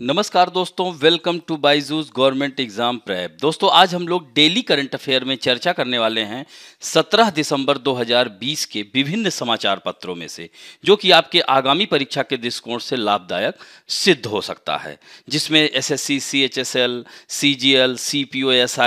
नमस्कार दोस्तों welcome to BYJU'S government exam prep दोस्तों आज हम लोग डेली करंट अफेयर में चर्चा करने वाले हैं 17 दिसंबर 2020 के विभिन्न समाचार पत्रों में से जो कि आपके आगामी परीक्षा के दृष्टिकोण से लाभदायक सिद्ध हो सकता है जिसमें SSC CHSL CGL S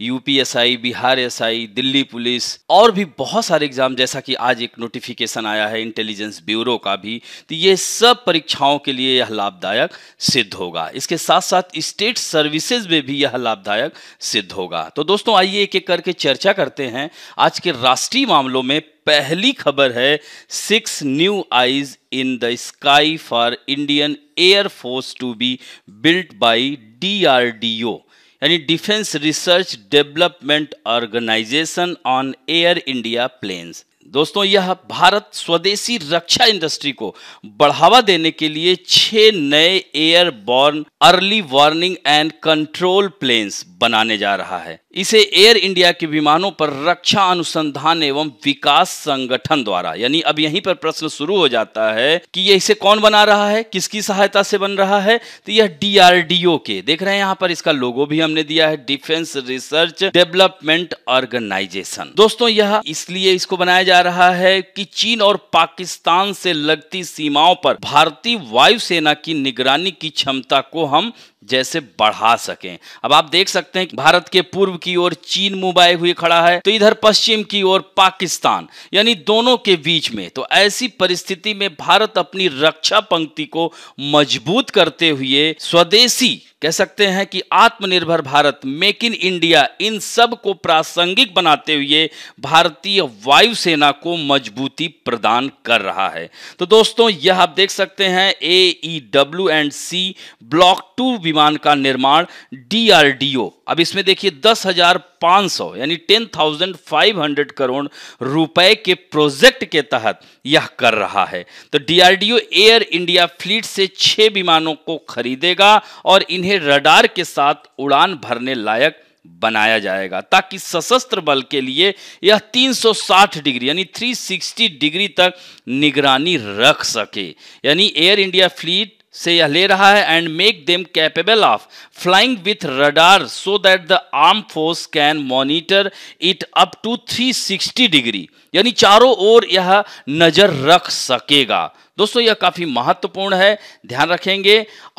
UPSI Bihar SI Delhi police और भी बहुत सारे एग्जाम जैसा कि आज एक नोटिफिकेशन आया है इंटेलिजेंस ब्यूरो का भी तो ये सब परीक्षाओं के लिए यह लाभदायक सिद्ध होगा इसके साथ साथ स्टेट सर्विसेज में भी यह लाभदायक सिद्ध होगा तो दोस्तों आइए एक एक करके चर्चा करते हैं आज के राष्ट्रीय मामलों में पहली खबर है six new eyes in the sky for Indian air force to be built by DRDO यानी defence research development organisation on Air India planes दोस्तों यह भारत स्वदेशी रक्षा इंडस्ट्री को बढ़ावा देने के लिए छह नए airborne early warning and control planes बनाने जा रहा है इसे एयर इंडिया के विमानों पर रक्षा अनुसंधान एवं विकास संगठन द्वारा यानी अब यहीं पर प्रश्न शुरू हो जाता है कि यह इसे कौन बना रहा है किसकी सहायता से बन रहा है तो यह डीआरडीओ के देख रहे हैं यहाँ पर इसका लोगो भी हमने दिया है डिफेंस रिसर्च डेवलपमेंट ऑर्गेनाइजेशन दोस्तों यह इसलिए इसको बनाया जा जा रहा है कि चीन और पाकिस्तान से लगती सीमाओं पर भारतीय वायुसेना की निगरानी की क्षमता को हम जैसे बढ़ा सकें अब आप देख सकते हैं कि भारत के पूर्व की ओर चीन मुंबई हुए खड़ा है तो इधर पश्चिम की ओर पाकिस्तान यानी दोनों के बीच में तो ऐसी परिस्थिति में भारत अपनी रक्षा पंक्ति को मजबूत करते हुए स्वदेशी कह सकते हैं कि आत्मनिर्भर भारत मेक इन इंडिया इन सब को प्रासंगिक बनाते हुए भारतीय वायुसेना को मजबूती प्रदान कर रहा है तो दोस्तों यह आप देख सकते हैं A E W and C block two विमान का निर्माण डीआरडीओ अब इसमें देखिए दस हजार पांच सौ यानी ten thousand five hundred crore रुपए के प्रोजेक्ट के तहत यह कर रहा है तो डीआरडीओ एयर इंडिया फ्लीट से छह विमानों को खरीदेगा और इन्हें रडार के साथ उड़ान भरने लायक बनाया जाएगा ताकि सशस्त्र बल के लिए यह 360 डिग्री यानी 360 डिग्री तक निगरानी रख सके यानी एयर इंडिया फ्लीट से यह ले रहा है and make them capable of flying with radar so that the arm force can monitor it up to 360 degree यानी चारों ओर यह नजर रख सकेगा दोस्तों यह काफ़ी महत्वपूर्ण है ध्यान रखेंगे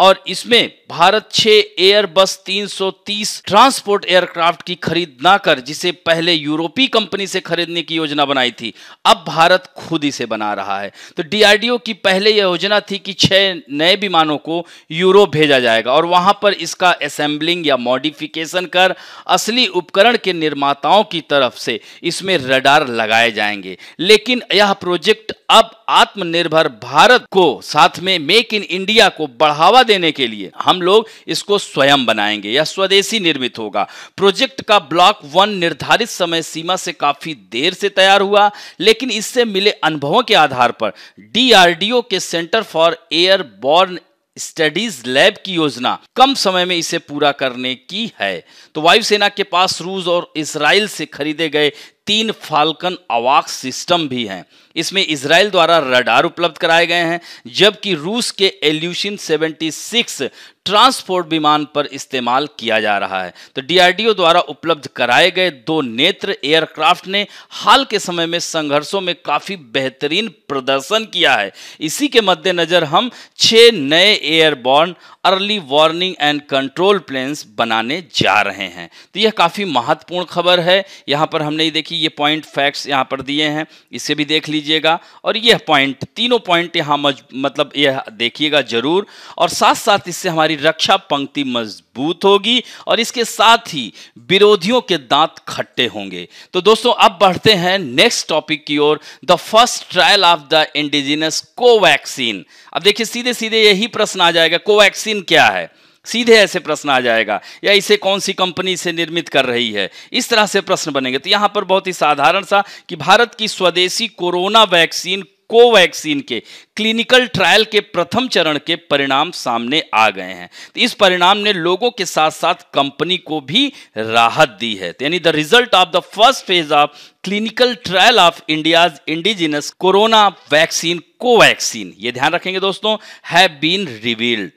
और इसमें भारत छः एयरबस 330 ट्रांसपोर्ट एयरक्राफ्ट की खरीद ना कर जिसे पहले यूरोपीय कंपनी से खरीदने की योजना बनाई थी अब भारत खुद इसे बना रहा है तो डीआरडीओ की पहले यह योजना थी कि छह नए विमानों को यूरोप भेजा जाएगा और वहां पर इसका असेंबलिंग या मॉडिफिकेशन कर असली उपकरण के निर्माताओं की तरफ से इसमें रडार लगाए जाएंगे लेकिन यह प्रोजेक्ट अब आत्मनिर्भर भारत को साथ में मेक इन इंडिया को बढ़ावा देने के लिए हम लोग इसको स्वयं बनाएंगे या स्वदेशी निर्मित होगा प्रोजेक्ट का ब्लॉक वन निर्धारित समय सीमा से काफी देर से तैयार हुआ लेकिन इससे मिले अनुभवों के आधार पर डीआरडीओ के centre for airborne studies lab की योजना कम समय में इसे पूरा करने की है तो वायुसेना के पास रूस और इसराइल से खरीदे गए तीन फाल्कन अवाक सिस्टम भी हैं इसमें इसराइल द्वारा रडार उपलब्ध कराए गए हैं जबकि रूस के एल्यूशन 76 ट्रांसपोर्ट विमान पर इस्तेमाल किया जा रहा है तो डीआरडीओ द्वारा उपलब्ध कराए गए दो नेत्र एयरक्राफ्ट ने हाल के समय में संघर्षों में काफी बेहतरीन प्रदर्शन किया है इसी के मद्देनजर हम छह नए airborne early warning and control planes बनाने जा रहे हैं तो यह काफी महत्वपूर्ण खबर है यहां पर हमने देखी देखिए ये पॉइंट फैक्ट्स यहाँ पर दिए हैं इसे भी देख लीजिएगा और यह पॉइंट तीनों पॉइंट यहाँ मतलब यह देखिएगा जरूर और साथ साथ इससे हमारी रक्षा पंक्ति मजबूत होगी और इसके साथ ही विरोधियों के दांत खट्टे होंगे तो दोस्तों अब बढ़ते हैं नेक्स्ट टॉपिक की ओर the first trial of the indigenous Covaxin अब देखिए सीधे सीधे यही प्रश्न आ जाएगा कोवैक्सीन क्या है सीधे ऐसे प्रश्न आ जाएगा या इसे कौन सी कंपनी से निर्मित कर रही है इस तरह से प्रश्न बनेंगे तो यहां पर बहुत ही साधारण सा कि भारत की स्वदेशी कोरोना वैक्सीन कोवैक्सीन के क्लिनिकल ट्रायल के प्रथम चरण के परिणाम सामने आ गए हैं तो इस परिणाम ने लोगों के साथ साथ कंपनी को भी राहत दी है तो यानी the result of the first phase of clinical trial of India indigenous corona vaccine Covaxin ये ध्यान रखेंगे दोस्तों हैव बीन रिवील्ड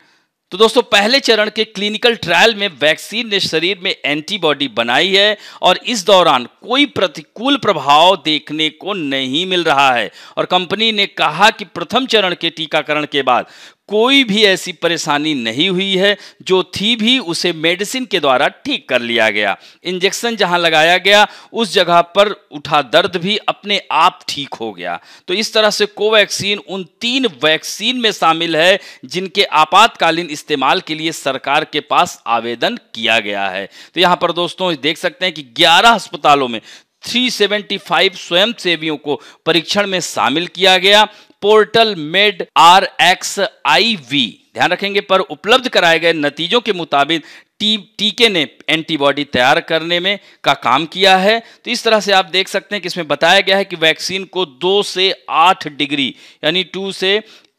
तो दोस्तों पहले चरण के क्लिनिकल ट्रायल में वैक्सीन ने शरीर में एंटीबॉडी बनाई है और इस दौरान कोई प्रतिकूल प्रभाव देखने को नहीं मिल रहा है और कंपनी ने कहा कि प्रथम चरण के टीकाकरण के बाद कोई भी ऐसी परेशानी नहीं हुई है जो थी भी उसे मेडिसिन के द्वारा ठीक कर लिया गया इंजेक्शन जहां लगाया गया उस जगह पर उठा दर्द भी अपने आप ठीक हो गया तो इस तरह से कोवैक्सीन उन तीन वैक्सीन में शामिल है जिनके आपातकालीन इस्तेमाल के लिए सरकार के पास आवेदन किया गया है तो यहां पर दोस्तों देख सकते हैं कि ग्यारह अस्पतालों में 375 स्वयंसेवियों को परीक्षण में शामिल किया गया portal medRxiv ध्यान रखेंगे पर उपलब्ध कराए गए नतीजों के मुताबिक टी टीके ने एंटीबॉडी तैयार करने में का काम किया है तो इस तरह से आप देख सकते हैं कि इसमें बताया गया है कि वैक्सीन को दो से आठ डिग्री यानी टू से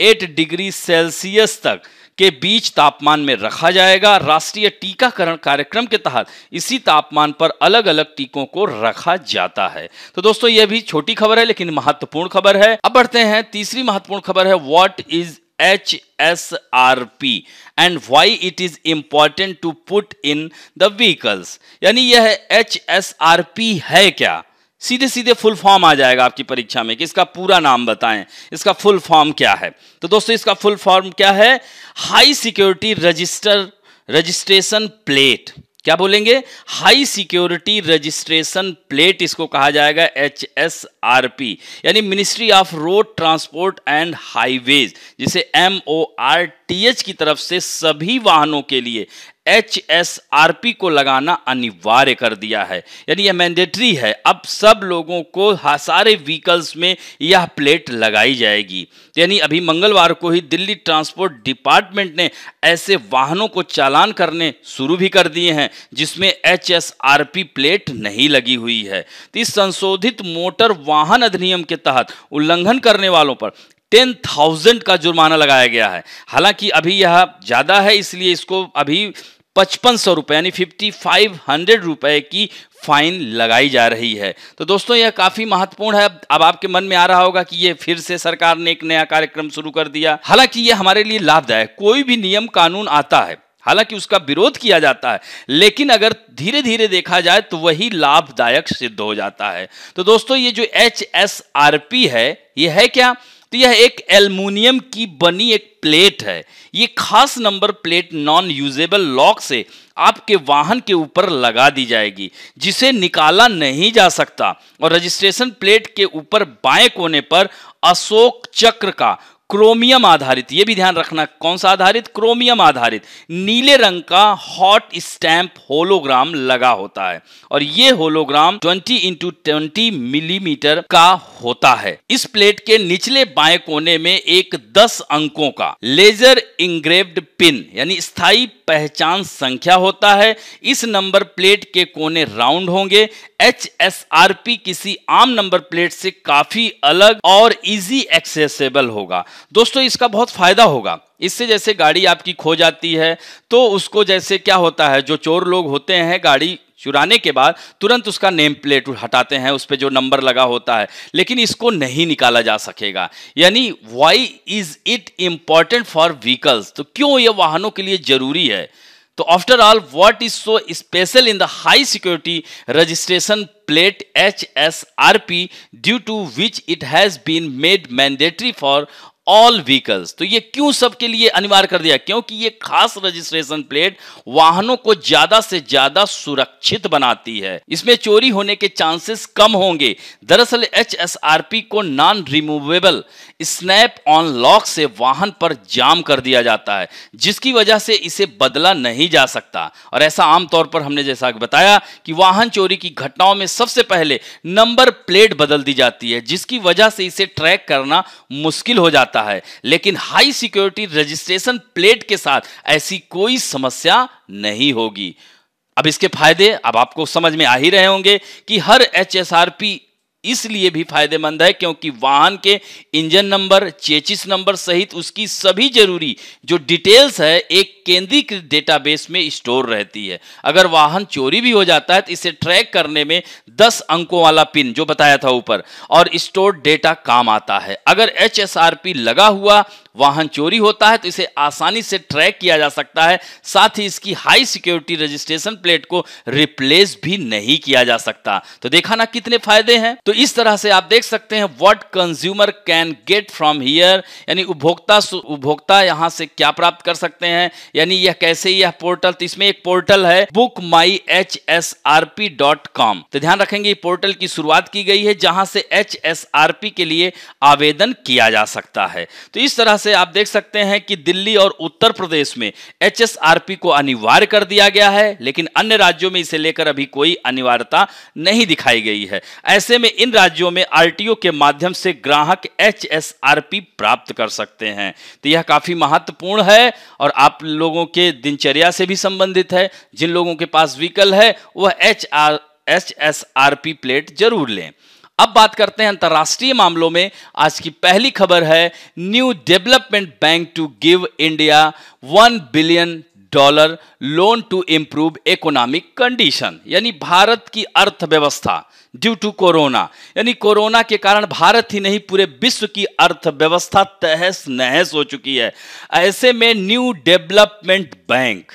एट डिग्री सेल्सियस तक के बीच तापमान में रखा जाएगा राष्ट्रीय टीकाकरण कार्यक्रम के तहत इसी तापमान पर अलग अलग टीकों को रखा जाता है तो दोस्तों यह भी छोटी खबर है लेकिन महत्वपूर्ण खबर है अब बढ़ते हैं तीसरी महत्वपूर्ण खबर है what is H S R P and why it is important to put in the vehicles यानी यह एच एस आर पी है क्या सीधे सीधे फुल फॉर्म आ जाएगा आपकी परीक्षा में कि इसका पूरा नाम बताएं इसका फुल फॉर्म क्या है तो दोस्तों इसका फुल फॉर्म क्या है high security register registration plate क्या बोलेंगे हाई सिक्योरिटी रजिस्ट्रेशन प्लेट इसको कहा जाएगा एच एस आर पी यानी ministry of road transport and highways जिसे M O R T H की तरफ से सभी वाहनों के लिए एच एस आर पी को लगाना अनिवार्य कर दिया है यानी यह मैंडेटरी है अब सब लोगों को सारे व्हीकल्स में यह प्लेट लगाई जाएगी यानी अभी मंगलवार को ही दिल्ली ट्रांसपोर्ट डिपार्टमेंट ने ऐसे वाहनों को चालान करने शुरू भी कर दिए हैं जिसमें H S R P plate नहीं लगी हुई है तो इस संशोधित मोटर वाहन अधिनियम के तहत उल्लंघन करने वालों पर टेन थाउजेंड का जुर्माना लगाया गया है हालांकि अभी यह ज़्यादा है इसलिए इसको अभी पचपन सौ रुपये यानी फिफ्टी फाइव हंड्रेड रुपये की फाइन लगाई जा रही है तो दोस्तों यह काफ़ी महत्वपूर्ण है अब आपके मन में आ रहा होगा कि यह फिर से सरकार ने एक नया कार्यक्रम शुरू कर दिया हालांकि यह हमारे लिए लाभदायक कोई भी नियम कानून आता है हालांकि उसका विरोध किया जाता है लेकिन अगर धीरे धीरे देखा जाए तो वही लाभदायक सिद्ध हो जाता है तो दोस्तों ये जो एच है ये है क्या तो यह एक एल्युमिनियम की बनी एक प्लेट है ये खास number plate non usable lock से आपके वाहन के ऊपर लगा दी जाएगी जिसे निकाला नहीं जा सकता और रजिस्ट्रेशन प्लेट के ऊपर बाएं कोने पर अशोक चक्र का क्रोमियम आधारित ये भी ध्यान रखना कौन सा आधारित क्रोमियम आधारित नीले रंग का हॉट स्टैंप होलोग्राम लगा होता है और ये होलोग्राम 20 इंटू ट्वेंटी मिलीमीटर का होता है इस प्लेट के निचले बाएं कोने में एक 10 अंकों का लेजर इंग्रेव्ड पिन यानी स्थायी पहचान संख्या होता है इस नंबर प्लेट के कोने राउंड होंगे एच एस आर पी किसी आम नंबर प्लेट से काफी अलग और इजी एक्सेसेबल होगा दोस्तों इसका बहुत फायदा होगा इससे जैसे गाड़ी आपकी खो जाती है तो उसको जैसे क्या होता है जो चोर लोग होते हैं गाड़ी चुराने के बाद तुरंत उसका नेम प्लेट हटाते हैं उस पर जो नंबर लगा होता है लेकिन इसको नहीं निकाला जा सकेगा यानी why is it important for vehicles तो क्यों यह वाहनों के लिए जरूरी है तो after all what is so special in the high security registration plate H S R P due to which it has been made mandatory for all vehicles तो ये क्यों सबके लिए अनिवार्य कर दिया क्योंकि ये खास रजिस्ट्रेशन प्लेट वाहनों को ज्यादा से ज्यादा सुरक्षित बनाती है इसमें चोरी होने के चांसेस कम होंगे दरअसल एचएसआरपी को non removable snap on lock से वाहन पर जाम कर दिया जाता है जिसकी वजह से इसे बदला नहीं जा सकता और ऐसा आमतौर पर हमने जैसा बताया कि वाहन चोरी की घटनाओं में सबसे पहले नंबर प्लेट बदल दी जाती है जिसकी वजह से इसे ट्रैक करना मुश्किल हो जाता जाता है लेकिन हाई सिक्योरिटी रजिस्ट्रेशन प्लेट के साथ ऐसी कोई समस्या नहीं होगी अब इसके फायदे अब आपको समझ में आ ही रहे होंगे कि हर एच इसलिए भी फायदेमंद है क्योंकि वाहन के इंजन नंबर चेचिस नंबर सहित उसकी सभी जरूरी जो डिटेल्स है एक केंद्रीकृत डेटाबेस में स्टोर रहती है अगर वाहन चोरी भी हो जाता है तो इसे ट्रैक करने में 10 अंकों वाला पिन जो बताया था ऊपर और स्टोर डेटा काम आता है अगर एच लगा हुआ वाहन चोरी होता है तो इसे आसानी से ट्रैक किया जा सकता है साथ ही इसकी हाई सिक्योरिटी रजिस्ट्रेशन प्लेट को रिप्लेस भी नहीं किया जा सकता तो देखा ना कितने फायदे हैं तो इस तरह से आप देख सकते हैं what consumer can get from here यानी उपभोक्ता उपभोक्ता यहां से क्या प्राप्त कर सकते हैं यानी यह कैसे यह पोर्टल तो इसमें एक पोर्टल है book my H S R P dot com तो ध्यान रखेंगे पोर्टल की शुरुआत की गई है जहां से एच एस आर पी के लिए आवेदन किया जा सकता है तो इस तरह से आप देख सकते हैं कि दिल्ली और उत्तर प्रदेश में एच एस आर पी को अनिवार्य कर दिया गया है लेकिन अन्य राज्यों में इसे लेकर अभी कोई अनिवार्यता नहीं दिखाई गई है ऐसे में इन राज्यों में आरटीओ के माध्यम से ग्राहक एच एस आर पी प्राप्त कर सकते हैं तो यह काफी महत्वपूर्ण है और आप लोग लोगों के दिनचर्या से भी संबंधित है जिन लोगों के पास व्हीकल है वह H R H S R P plate जरूर लें अब बात करते हैं अंतर्राष्ट्रीय मामलों में आज की पहली खबर है new development bank to give India one billion dollar loan to improve economic condition यानी भारत की अर्थव्यवस्था ड्यू टू कोरोना यानी कोरोना के कारण भारत ही नहीं पूरे विश्व की अर्थव्यवस्था तहस नहस हो चुकी है ऐसे में न्यू डेवलपमेंट बैंक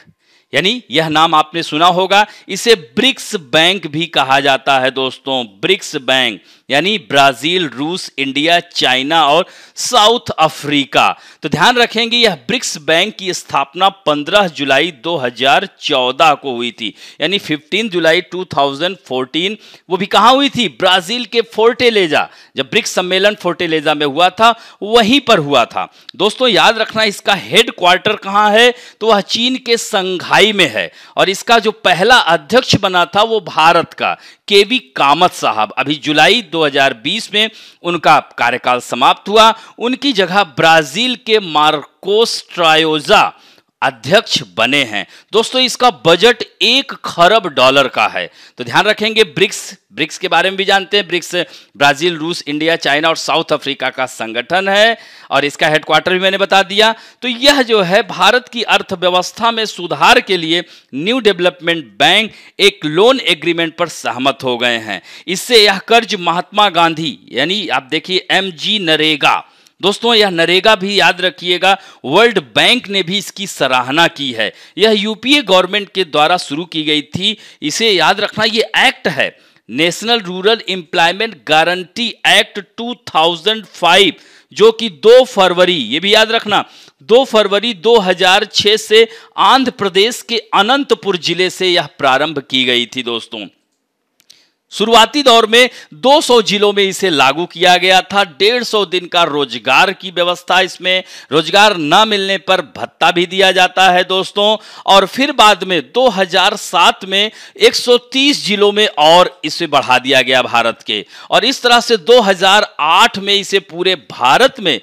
यानी यह नाम आपने सुना होगा इसे ब्रिक्स बैंक भी कहा जाता है दोस्तों ब्रिक्स बैंक यानी ब्राजील रूस इंडिया चाइना और साउथ अफ्रीका तो ध्यान रखेंगे यह ब्रिक्स बैंक की स्थापना 15 जुलाई 2014 को हुई थी यानी 15 जुलाई 2014 वो भी कहाँ हुई थी ब्राजील के फोर्टेलेजा जब ब्रिक्स सम्मेलन फोर्टेलेजा में हुआ था वहीं पर हुआ था दोस्तों याद रखना इसका हेड क्वार्टर कहाँ है तो वह चीन के संघाई में है और इसका जो पहला अध्यक्ष बना था वो भारत का केवी कामत साहब अभी जुलाई दो 2020 में उनका कार्यकाल समाप्त हुआ उनकी जगह ब्राजील के मार्कोस ट्रायोजा अध्यक्ष बने हैं दोस्तों इसका बजट एक खरब डॉलर का है तो ध्यान रखेंगे ब्रिक्स ब्रिक्स के बारे में भी जानते हैं ब्रिक्स ब्राजील रूस इंडिया चाइना और साउथ अफ्रीका का संगठन है और इसका हेडक्वार्टर भी मैंने बता दिया तो यह जो है भारत की अर्थव्यवस्था में सुधार के लिए न्यू डेवलपमेंट बैंक एक लोन एग्रीमेंट पर सहमत हो गए हैं इससे यह कर्ज महात्मा गांधी यानी आप देखिए एम जी नरेगा दोस्तों यह नरेगा भी याद रखिएगा वर्ल्ड बैंक ने भी इसकी सराहना की है यह यूपीए गवर्नमेंट के द्वारा शुरू की गई थी इसे याद रखना यह एक्ट है national rural employment guarantee act 2005 जो कि 2 फरवरी ये भी याद रखना 2 फरवरी 2006 से आंध्र प्रदेश के अनंतपुर जिले से यह प्रारंभ की गई थी दोस्तों शुरुआती दौर में 200 जिलों में इसे लागू किया गया था 150 दिन का रोजगार की व्यवस्था इसमें रोजगार न मिलने पर भत्ता भी दिया जाता है दोस्तों और फिर बाद में 2007 में 130 जिलों में और इसे बढ़ा दिया गया भारत के और इस तरह से 2008 में इसे पूरे भारत में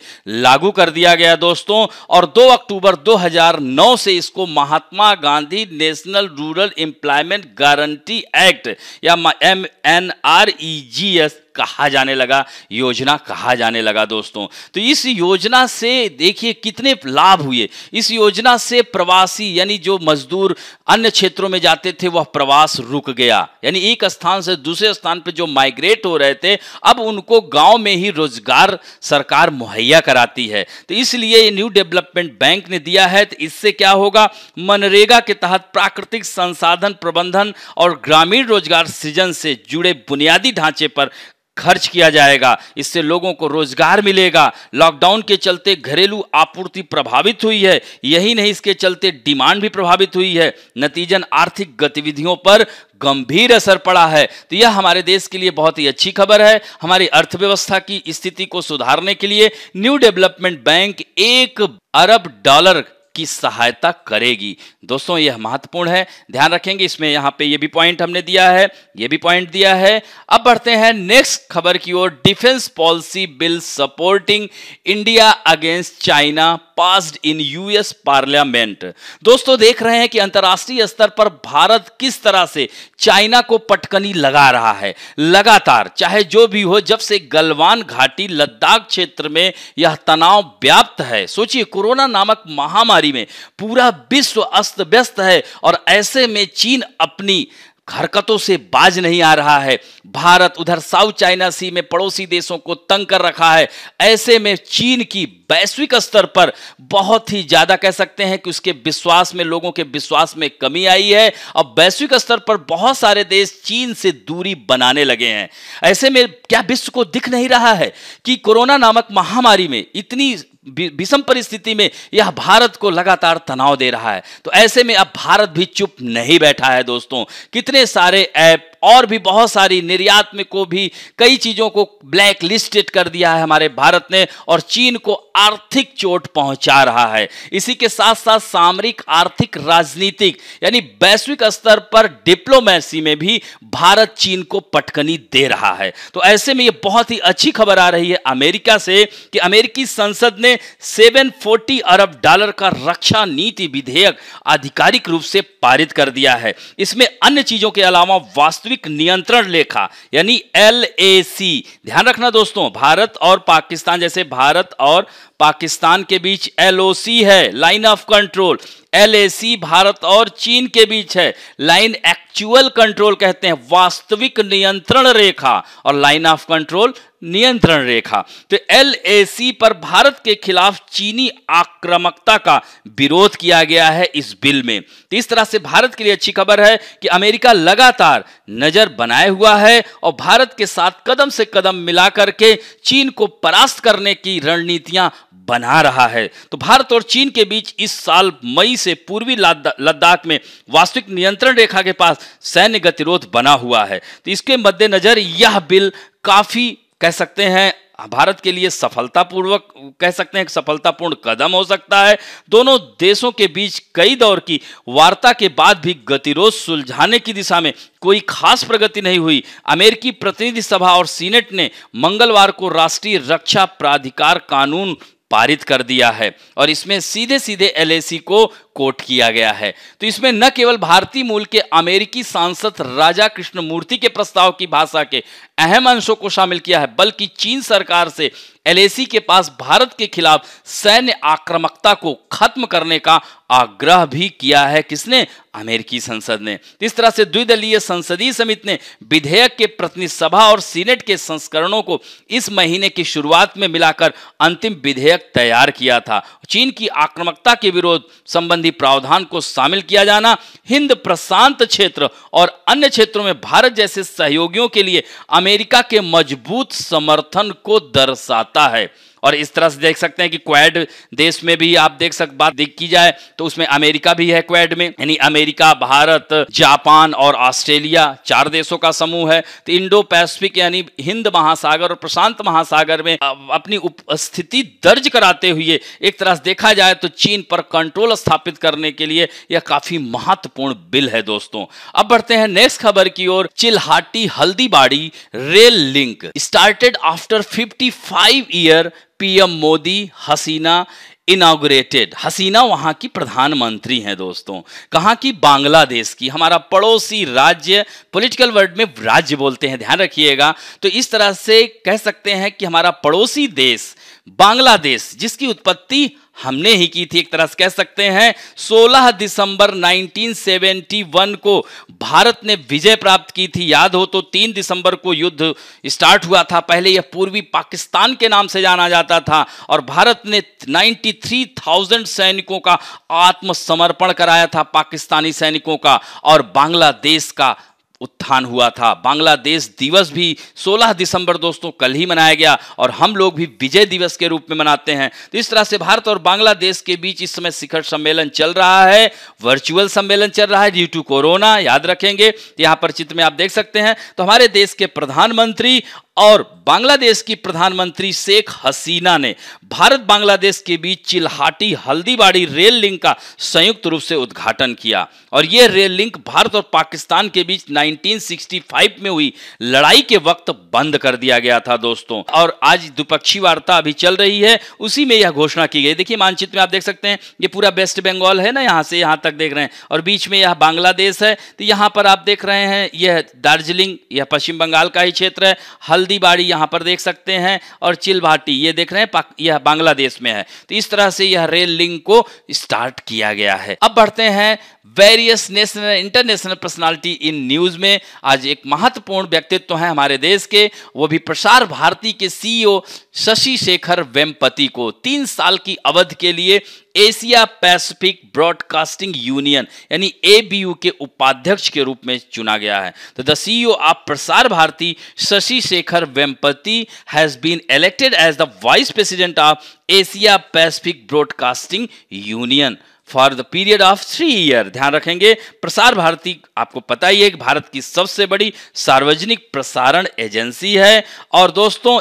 लागू कर दिया गया दोस्तों और 2 अक्टूबर 2009 से इसको Mahatma Gandhi national rural employment guarantee act या M N R E G S कहा जाने लगा योजना कहा जाने लगा दोस्तों तो इस योजना से देखिए कितने लाभ हुए इस योजना से प्रवासी यानी जो मजदूर अन्य क्षेत्रों में जाते थे वह प्रवास रुक गया यानी एक स्थान से दूसरे स्थान पर जो माइग्रेट हो रहे थे अब उनको गांव में ही रोजगार सरकार मुहैया कराती है तो इसलिए न्यू डेवलपमेंट बैंक ने दिया है तो इससे क्या होगा मनरेगा के तहत प्राकृतिक संसाधन प्रबंधन और ग्रामीण रोजगार सृजन से जुड़े बुनियादी ढांचे पर खर्च किया जाएगा इससे लोगों को रोजगार मिलेगा लॉकडाउन के चलते घरेलू आपूर्ति प्रभावित हुई है यही नहीं इसके चलते डिमांड भी प्रभावित हुई है नतीजन आर्थिक गतिविधियों पर गंभीर असर पड़ा है तो यह हमारे देश के लिए बहुत ही अच्छी खबर है हमारी अर्थव्यवस्था की स्थिति को सुधारने के लिए न्यू डेवलपमेंट बैंक एक अरब डॉलर की सहायता करेगी दोस्तों यह महत्वपूर्ण है ध्यान रखेंगे इसमें यहां पे यह भी पॉइंट हमने दिया है यह भी पॉइंट दिया है अब बढ़ते हैं नेक्स्ट खबर की ओर defence policy bill supporting India against China passed in US parliament दोस्तों देख रहे हैं कि अंतर्राष्ट्रीय स्तर पर भारत किस तरह से चाइना को पटकनी लगा रहा है लगातार चाहे जो भी हो जब से गलवान घाटी लद्दाख क्षेत्र में यह तनाव व्याप्त है सोचिए कोरोना नामक महामारी महामारी में पूरा विश्व अस्त व्यस्त है और ऐसे में चीन अपनी हरकतों से बाज नहीं आ रहा है भारत उधर साउथ चाइना सी में पड़ोसी देशों को तंग कर रखा है ऐसे में चीन की वैश्विक स्तर पर बहुत ही ज्यादा कह सकते हैं कि उसके विश्वास में लोगों के विश्वास में कमी आई है और वैश्विक स्तर पर बहुत सारे देश चीन से दूरी बनाने लगे हैं ऐसे में क्या विश्व को दिख नहीं रहा है कि कोरोना नामक महामारी में इतनी विषम परिस्थिति में यह भारत को लगातार तनाव दे रहा है तो ऐसे में अब भारत भी चुप नहीं बैठा है दोस्तों कितने सारे ऐप और भी बहुत सारी निर्यात में को भी कई चीज़ों को ब्लैक लिस्टेड कर दिया है हमारे भारत ने और चीन को आर्थिक चोट पहुंचा रहा है इसी के साथ साथ सामरिक आर्थिक राजनीतिक यानी वैश्विक स्तर पर डिप्लोमेसी में भी भारत चीन को पटकनी दे रहा है तो ऐसे में यह बहुत ही अच्छी खबर आ रही है अमेरिका से कि अमेरिकी संसद ने 740 अरब डॉलर का रक्षा नीति विधेयक आधिकारिक रूप से पारित कर दिया है इसमें अन्य चीजों के अलावा वास्तविक वास्तविक नियंत्रण लेखा यानी एल ध्यान रखना दोस्तों भारत और पाकिस्तान जैसे भारत और पाकिस्तान के बीच एलओसी है line of control LAC Bharat और चीन के बीच है लाइन एक्चुअल कंट्रोल कहते हैं वास्तविक नियंत्रण रेखा और लाइन ऑफ कंट्रोल नियंत्रण रेखा तो एलएसी पर भारत के खिलाफ चीनी आक्रामकता का विरोध किया गया है इस बिल में तो इस तरह से भारत के लिए अच्छी खबर है कि अमेरिका लगातार नजर बनाए हुआ है और भारत के साथ कदम से कदम मिलाकर के चीन को परास्त करने की रणनीतियां बना रहा है तो भारत और चीन के बीच इस साल मई से पूर्वी लद्दाख में वास्तविक नियंत्रण रेखा के पास सैन्य गतिरोध बना हुआ है तो इसके मद्देनजर यह बिल काफी कह सकते हैं भारत के लिए सफलतापूर्वक कह सकते हैं कि सफलतापूर्ण कदम हो सकता है दोनों देशों के बीच कई दौर की वार्ता के बाद भी गतिरोध सुलझाने की दिशा में कोई खास प्रगति नहीं हुई अमेरिकी प्रतिनिधि सभा और सीनेट ने मंगलवार को राष्ट्रीय रक्षा प्राधिकार कानून पारित कर दिया है और इसमें सीधे सीधे एलएसी को कोट किया गया है तो इसमें न केवल भारतीय मूल के अमेरिकी सांसद राजा कृष्णमूर्ति के प्रस्ताव की भाषा के अहम अंशों को शामिल किया है बल्कि चीन सरकार से एलएसी के पास भारत के खिलाफ सैन्य आक्रामकता को खत्म करने का आग्रह भी किया है किसने अमेरिकी संसद ने तो इस तरह से द्विदलीय संसदीय समिति ने विधेयक के प्रतिनिधि सभा और सीनेट के संस्करणों को इस महीने की शुरुआत में मिलाकर अंतिम विधेयक तैयार किया था चीन की आक्रामकता के विरोध संबंधी संबंधी प्रावधान को शामिल किया जाना हिंद प्रशांत क्षेत्र और अन्य क्षेत्रों में भारत जैसे सहयोगियों के लिए अमेरिका के मजबूत समर्थन को दर्शाता है और इस तरह से देख सकते हैं कि क्वैड देश में भी आप देख सकते बात देख की जाए तो उसमें अमेरिका भी है क्वैड में यानी अमेरिका भारत जापान और ऑस्ट्रेलिया चार देशों का समूह है तो इंडो पैसिफिक यानी हिंद महासागर और प्रशांत महासागर में अपनी उपस्थिति दर्ज कराते हुए एक तरह से देखा जाए तो चीन पर कंट्रोल स्थापित करने के लिए यह काफी महत्वपूर्ण बिल है दोस्तों अब बढ़ते हैं नेक्स्ट खबर की ओर Chilahati Haldibari rail link started after 55 year PM Modi Hasina inaugurated Hasina वहां की प्रधानमंत्री हैं दोस्तों कहाँ की बांग्लादेश की हमारा पड़ोसी राज्य पॉलिटिकल वर्ड में राज्य बोलते हैं ध्यान रखिएगा तो इस तरह से कह सकते हैं कि हमारा पड़ोसी देश बांग्लादेश जिसकी उत्पत्ति हमने ही की थी एक तरह से कह सकते हैं 16 दिसंबर 1971 को भारत ने विजय प्राप्त की थी याद हो तो 3 दिसंबर को युद्ध स्टार्ट हुआ था पहले यह पूर्वी पाकिस्तान के नाम से जाना जाता था और भारत ने 93,000 सैनिकों का आत्मसमर्पण कराया था पाकिस्तानी सैनिकों का और बांग्लादेश का उत्थान हुआ था बांग्लादेश दिवस भी 16 दिसंबर दोस्तों कल ही मनाया गया और हम लोग भी विजय दिवस के रूप में मनाते हैं तो इस तरह से भारत और बांग्लादेश के बीच इस समय शिखर सम्मेलन चल रहा है वर्चुअल सम्मेलन चल रहा है ड्यू टू कोरोना याद रखेंगे तो यहां पर चित्र में आप देख सकते हैं तो हमारे देश के प्रधानमंत्री और बांग्लादेश की प्रधानमंत्री शेख हसीना ने भारत बांग्लादेश के बीच चिल्हाटी हल्दीबाड़ी रेल लिंक का संयुक्त रूप से उद्घाटन किया और यह रेल लिंक भारत और पाकिस्तान के बीच 1965 में हुई लड़ाई के वक्त बंद कर दिया गया था दोस्तों और आज द्विपक्षीय वार्ता अभी चल रही है उसी में यह घोषणा की गई देखिए मानचित्र में आप देख सकते हैं ये पूरा वेस्ट बंगाल है ना यहाँ से यहाँ तक देख रहे हैं और बीच में यह बांग्लादेश है तो यहाँ पर आप देख रहे हैं यह दार्जिलिंग यह पश्चिम बंगाल का ही क्षेत्र है हल्दी हल्दीबाड़ी यहाँ पर देख सकते हैं और चिलभाटी ये देख रहे हैं यह बांग्लादेश में है तो इस तरह से यह रेल लिंक को स्टार्ट किया गया है अब बढ़ते हैं various national international personality in news में आज एक महत्वपूर्ण व्यक्तित्व हैं हमारे देश के वो भी प्रसार भारती के सीईओ e शशि शेखर वेमपति को तीन साल की अवधि के लिए एशिया पैसिफिक ब्रॉडकास्टिंग यूनियन यानी एबीयू के उपाध्यक्ष के रूप में चुना गया है तो the CEO e of Prasar Bharati Shashi Shekhar Vempati has been elected as the vice president of Asia Pacific Broadcasting Union for the period of three year ध्यान रखेंगे प्रसार भारती आपको पता ही है कि भारत की सबसे बड़ी सार्वजनिक प्रसारण एजेंसी है और दोस्तों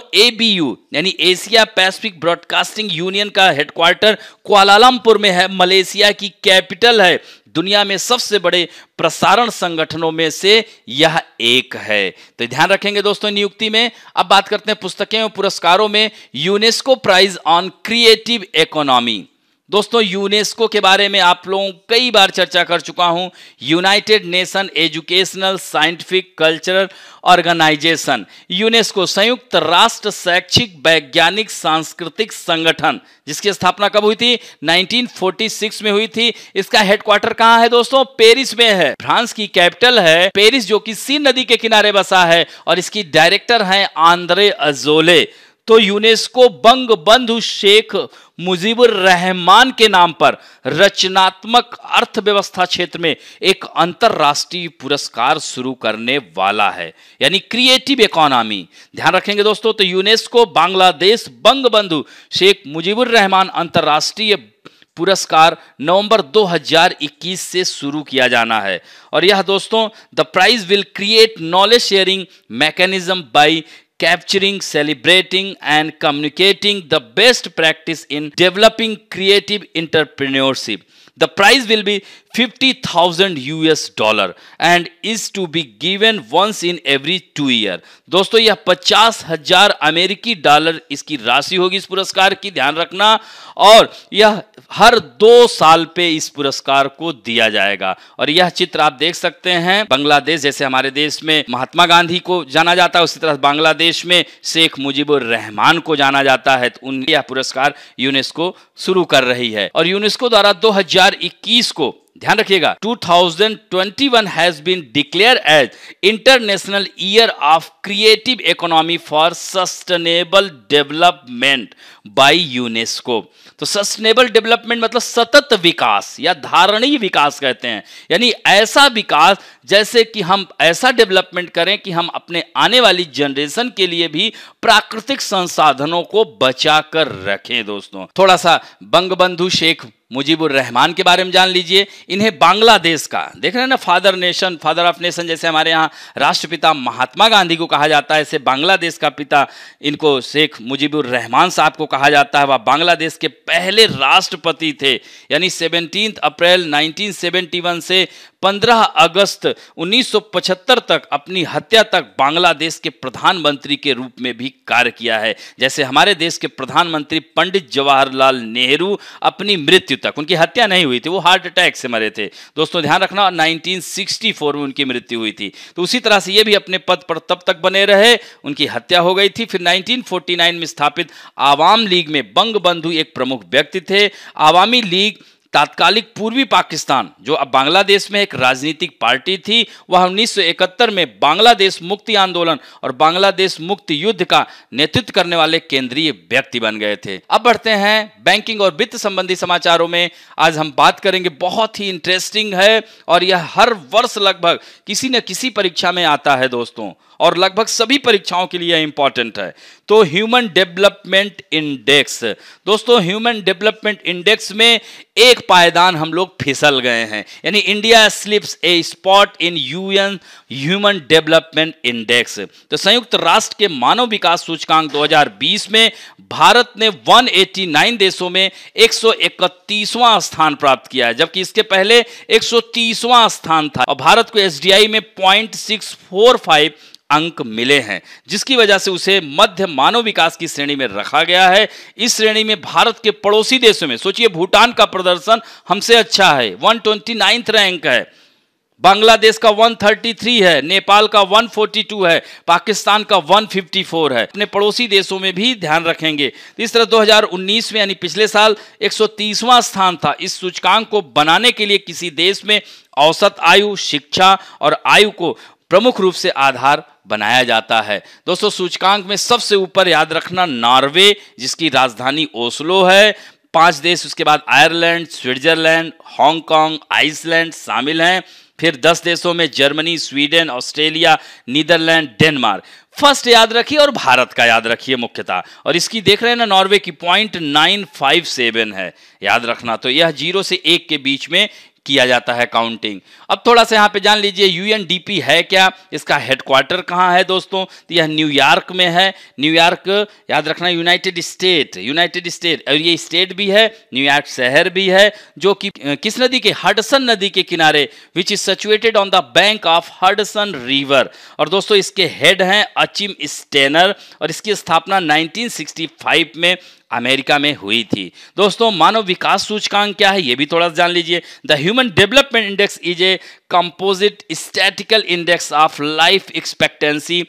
यू यानी एशिया पैसिफिक ब्रॉडकास्टिंग यूनियन का हेडक्वार्टर क्वालालमपुर में है मलेशिया की कैपिटल है दुनिया में सबसे बड़े प्रसारण संगठनों में से यह एक है तो ध्यान रखेंगे दोस्तों नियुक्ति में अब बात करते हैं पुस्तकें और पुरस्कारों में UNESCO prize on creative economy दोस्तों यूनेस्को के बारे में आप लोगों कई बार चर्चा कर चुका हूं United Nation Educational Scientific Cultural Organization UNESCO संयुक्त राष्ट्र शैक्षिक वैज्ञानिक सांस्कृतिक संगठन जिसकी स्थापना कब हुई थी 1946 में हुई थी इसका हेडक्वार्टर कहाँ है दोस्तों पेरिस में है फ्रांस की कैपिटल है पेरिस जो की सी नदी के किनारे बसा है और इसकी डायरेक्टर है आंद्रे अजोले तो यूनेस्को बंग बंधु शेख मुजीबुर रहमान के नाम पर रचनात्मक अर्थव्यवस्था क्षेत्र में एक अंतरराष्ट्रीय पुरस्कार शुरू करने वाला है यानी क्रिएटिव इकोनॉमी ध्यान रखेंगे दोस्तों तो यूनेस्को बांग्लादेश बंग बंधु शेख मुजीबुर रहमान अंतर्राष्ट्रीय पुरस्कार नवंबर 2021 से शुरू किया जाना है और यह दोस्तों the prize will create knowledge sharing mechanism by capturing, celebrating, and communicating the best practice in developing creative entrepreneurship. The price will be 50,000 US dollar and is to be given once in every two year दोस्तों यह पचास हजार अमेरिकी dollar इसकी राशि होगी इस पुरस्कार की ध्यान रखना और यह हर दो साल पे इस पुरस्कार को दिया जाएगा और यह चित्र आप देख सकते हैं बांग्लादेश जैसे हमारे देश में महात्मा गांधी को जाना जाता है उसी तरह बांग्लादेश में शेख मुजीबुर रहमान को जाना जाता है तो उन यह पुरस्कार यूनेस्को शुरू कर रही है और यूनेस्को द्वारा दो हजार 2021 को ध्यान रखिएगा 2021 has been declare as International Year of Creative Economy for Sustainable Development by UNESCO तो सस्टेनेबल डेवलपमेंट मतलब सतत विकास या धारणीय विकास कहते हैं यानी ऐसा विकास जैसे कि हम ऐसा डेवलपमेंट करें कि हम अपने आने वाली जनरेशन के लिए भी प्राकृतिक संसाधनों को बचा कर रखें दोस्तों थोड़ा सा बंगबंधु शेख मुजीबुर रहमान के बारे में जान लीजिए इन्हें बांग्लादेश का देख रहे हैं ना father nation father of nation जैसे हमारे यहाँ राष्ट्रपिता महात्मा गांधी को कहा जाता है ऐसे बांग्लादेश का पिता इनको शेख मुजीबुर रहमान साहब को कहा जाता है वह बांग्लादेश के पहले राष्ट्रपति थे यानी सेवनटीन अप्रैल नाइनटीन से 15 अगस्त 1975 तक अपनी हत्या तक बांग्लादेश के प्रधानमंत्री के रूप में भी कार्य किया है जैसे हमारे देश के प्रधानमंत्री पंडित जवाहरलाल नेहरू अपनी मृत्यु तक उनकी हत्या नहीं हुई थी वो हार्ट अटैक से मरे थे दोस्तों ध्यान रखना 1964 में उनकी मृत्यु हुई थी तो उसी तरह से ये भी अपने पद पर तब तक बने रहे उनकी हत्या हो गई थी फिर 1949 में स्थापित आवाम लीग में बंग बंधु एक प्रमुख व्यक्ति थे आवामी लीग तात्कालिक पूर्वी पाकिस्तान जो अब बांग्लादेश में एक राजनीतिक पार्टी थी वह 1971 में बांग्लादेश मुक्ति आंदोलन और बांग्लादेश मुक्ति युद्ध का नेतृत्व करने वाले केंद्रीय व्यक्ति बन गए थे अब बढ़ते हैं बैंकिंग और वित्त संबंधी समाचारों में आज हम बात करेंगे बहुत ही इंटरेस्टिंग है और यह हर वर्ष लगभग किसी न किसी परीक्षा में आता है दोस्तों और लगभग सभी परीक्षाओं के लिए इंपॉर्टेंट है तो ह्यूमन डेवलपमेंट इंडेक्स दोस्तों ह्यूमन डेवलपमेंट इंडेक्स में एक पायदान हम लोग फिसल गए हैं यानी India slips a spot in UN human development index तो संयुक्त राष्ट्र के मानव विकास सूचकांक 2020 में भारत ने 189 देशों में 131वां स्थान प्राप्त किया है जबकि इसके पहले 130वां स्थान था और भारत को एसडीआई में पॉइंट अंक मिले हैं जिसकी वजह से उसे मध्य मानव विकास की श्रेणी में रखा गया है इस श्रेणी में भारत के पड़ोसी देशों में सोचिए भूटान का प्रदर्शन हमसे अच्छा है वन ट्वेंटी रैंक है बांग्लादेश का 133 है नेपाल का 142 है पाकिस्तान का 154 है अपने पड़ोसी देशों में भी ध्यान रखेंगे इस तरह 2019 में यानी पिछले साल 130वां स्थान था इस सूचकांक को बनाने के लिए किसी देश में औसत आयु शिक्षा और आयु को प्रमुख रूप से आधार बनाया जाता है दोस्तों सूचकांक में सबसे ऊपर याद रखना नॉर्वे जिसकी राजधानी ओस्लो है पांच देश उसके बाद आयरलैंड स्विट्जरलैंड हांगकांग आइसलैंड शामिल हैं फिर दस देशों में Germany Sweden Australia Netherland Denmark first याद रखिए और भारत का याद रखिए मुख्यतः और इसकी देख रहे हैं ना नॉर्वे की पॉइंट नाइन फाइव सेवन है याद रखना तो यह जीरो से एक के बीच में किया जाता है काउंटिंग अब थोड़ा सा यहाँ पे जान लीजिए यूएनडीपी है क्या इसका हेडक्वार्टर कहाँ है दोस्तों तो यह न्यूयॉर्क में है न्यूयॉर्क याद रखना यूनाइटेड स्टेट यूनाइटेड स्टेट और ये स्टेट भी है न्यूयॉर्क शहर भी है जो कि किस नदी के हडसन नदी के किनारे which is situated on the bank of Hudson river और दोस्तों इसके हेड हैं अचिम स्टेनर और इसकी स्थापना नाइनटीन में अमेरिका में हुई थी दोस्तों मानव विकास सूचकांक क्या है ये भी थोड़ा सा जान लीजिए the human development index is a composite statical index of life expectancy